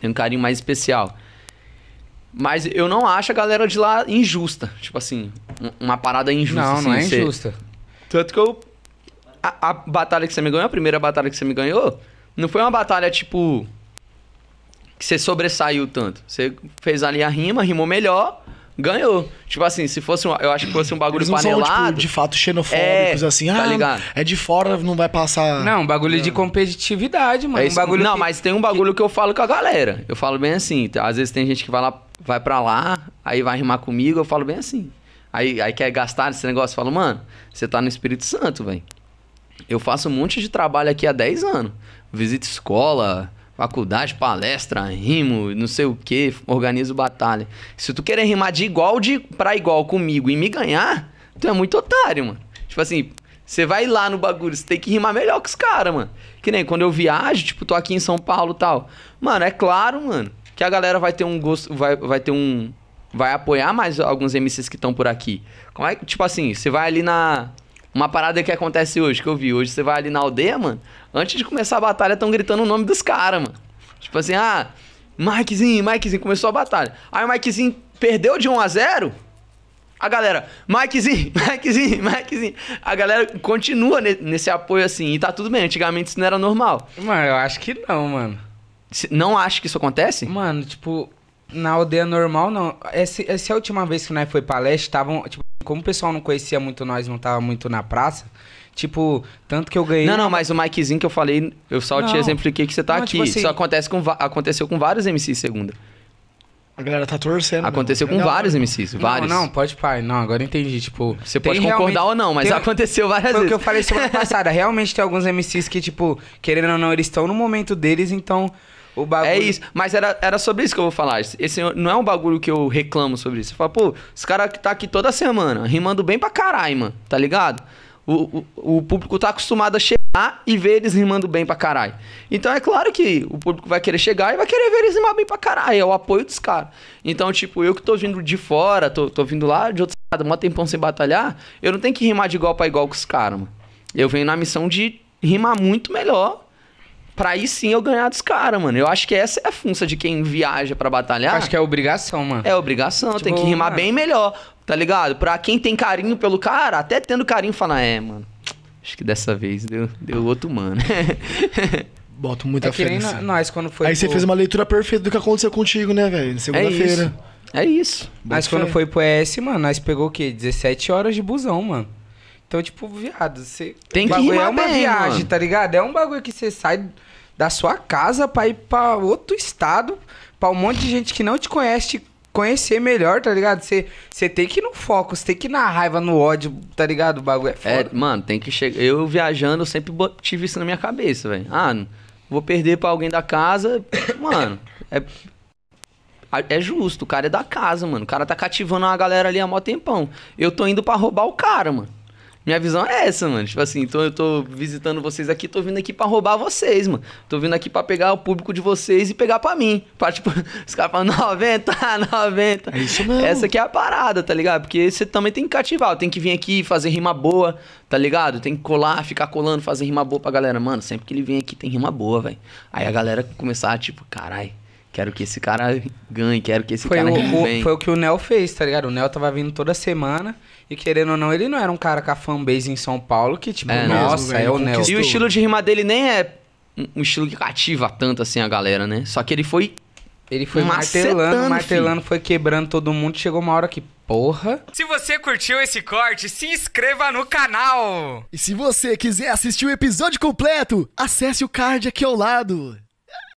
Tem um carinho mais especial. Mas eu não acho a galera de lá injusta. Tipo assim, uma parada injusta. Não, assim, não é você... injusta. Tanto que eu. A, a, batalha que você me ganhou, a primeira batalha que você me ganhou, não foi uma batalha tipo. que você sobressaiu tanto. Você fez ali a rima, rimou melhor ganhou. Tipo assim, se fosse um, eu acho que fosse um bagulho Eles não panelado. São, tipo, de fato xenofóbicos é, assim, tá ah, tá ligado? é de fora, não vai passar. Não, bagulho não. de competitividade, mano. É um bagulho não, que... mas tem um bagulho que... que eu falo com a galera. Eu falo bem assim, às vezes tem gente que vai lá, vai para lá, aí vai rimar comigo, eu falo bem assim. Aí, aí quer gastar esse negócio, eu falo, mano, você tá no Espírito Santo, velho. Eu faço um monte de trabalho aqui há 10 anos. Visito escola, Faculdade, palestra, rimo, não sei o que, organizo batalha. Se tu querer rimar de igual de pra igual comigo e me ganhar, tu é muito otário, mano. Tipo assim, você vai lá no bagulho, você tem que rimar melhor que os caras, mano. Que nem quando eu viajo, tipo, tô aqui em São Paulo e tal. Mano, é claro, mano, que a galera vai ter um gosto, vai, vai ter um. Vai apoiar mais alguns MCs que estão por aqui. Como é que, tipo assim, você vai ali na uma parada que acontece hoje, que eu vi. Hoje você vai ali na aldeia, mano. Antes de começar a batalha, estão gritando o nome dos caras, mano. Tipo assim, ah, Mikezinho, Mikezinho, começou a batalha. Aí o Mikezinho perdeu de 1 a 0 a galera, Mikezinho, Mikezinho, Mikezinho. A galera continua nesse apoio assim. E tá tudo bem. Antigamente isso não era normal. Mano, eu acho que não, mano. Não acho que isso acontece? Mano, tipo, na aldeia normal, não. Essa, essa é a última vez que nós foi palestra, estavam. Tipo, como o pessoal não conhecia muito nós, não tava muito na praça, Tipo, tanto que eu ganhei. Não, não, mas o Mikezinho que eu falei, eu só não. te exemplifiquei que você tá não, aqui. Tipo assim... Isso acontece com, aconteceu com vários MCs segunda. A galera tá torcendo. Né? Aconteceu com vários MCs, não, vários. Não, pode pai, não, agora entendi. Tipo, você pode concordar ou não, mas tem... aconteceu várias Foi vezes. Foi o que eu falei semana passada. Realmente tem alguns MCs que, tipo, querendo ou não, eles estão no momento deles, então Bagulho... É isso. Mas era, era sobre isso que eu vou falar. Esse não é um bagulho que eu reclamo sobre isso. Eu fala, pô, os caras que tá aqui toda semana, rimando bem pra caralho, mano. Tá ligado? O, o, o, público tá acostumado a chegar e ver eles rimando bem pra caralho. Então é claro que o público vai querer chegar e vai querer ver eles rimar bem pra caralho. É o apoio dos caras. Então, tipo, eu que tô vindo de fora, tô, tô vindo lá de outro lado, mó tempão sem batalhar, eu não tenho que rimar de igual pra igual com os caras, mano. Eu venho na missão de rimar muito melhor Pra aí sim eu ganhar dos caras, mano. Eu acho que essa é a função de quem viaja para batalhar. Acho que é obrigação, mano. É obrigação, tipo, tem que tipo, rimar mano. bem melhor, tá ligado? Pra quem tem carinho pelo cara, até tendo carinho, fala, é, mano, acho que dessa vez deu, deu outro mano. Boto muita é fé. nós, quando foi Aí pro... você fez uma leitura perfeita do que aconteceu contigo, né, velho? É segunda-feira. É isso. É isso. Mas quando foi pro ES, mano, nós pegou o quê? 17 horas de busão, mano. Então, tipo, viado, você. Tem que rimar É uma bem, viagem, mano. tá ligado? É um bagulho que você sai da sua casa pra ir pra outro estado, pra um monte de gente que não te conhece te conhecer melhor, tá ligado? Você tem que ir no foco, você tem que ir na raiva, no ódio, tá ligado? O bagulho é, é foda. É, mano, tem que chegar. Eu viajando, eu sempre tive isso na minha cabeça, velho. Ah, vou perder pra alguém da casa. mano, é. É justo, o cara é da casa, mano. O cara tá cativando uma galera ali há mó tempão. Eu tô indo para roubar o cara, mano. Minha visão é essa, mano. Tipo assim, então eu tô visitando vocês aqui, tô vindo aqui para roubar vocês, mano. Tô vindo aqui para pegar o público de vocês e pegar para mim. Pra, tipo, os caras falam 90, 90. É isso mesmo. Essa aqui é a parada, tá ligado? Porque você também tem que cativar, tem que vir aqui fazer rima boa, tá ligado? Tem que colar, ficar colando, fazer rima boa pra galera. Mano, sempre que ele vem aqui tem rima boa, velho. Aí a galera começar, tipo, carai Quero que esse cara ganhe, quero que esse foi cara o, Foi o que o Nel fez, tá ligado? O Nel tava vindo toda semana e querendo ou não, ele não era um cara com a fanbase em São Paulo que, tipo, é, nossa, mesmo, é o Nel. E o estilo de rima dele nem é um estilo que cativa tanto assim a galera, né? Só que ele foi. Ele foi martelando, martelando, martelando foi quebrando todo mundo. Chegou uma hora que, Porra! Se você curtiu esse corte, se inscreva no canal! E se você quiser assistir o episódio completo, acesse o card aqui ao lado.